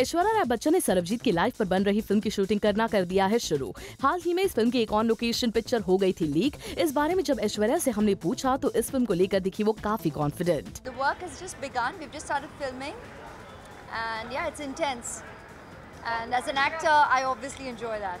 ऐश्वर्या राय बच्चन ने सरबजीत की लाइफ पर बन रही फिल्म की शूटिंग करना कर दिया है शुरू हाल ही में इस फिल्म की एक ऑन लोकेशन पिक्चर हो गई थी लीक इस बारे में जब ऐश्वर्या से हमने पूछा तो इस फिल्म को लेकर दिखी वो काफी confident And yeah, it's intense. And as an actor, I obviously enjoy that.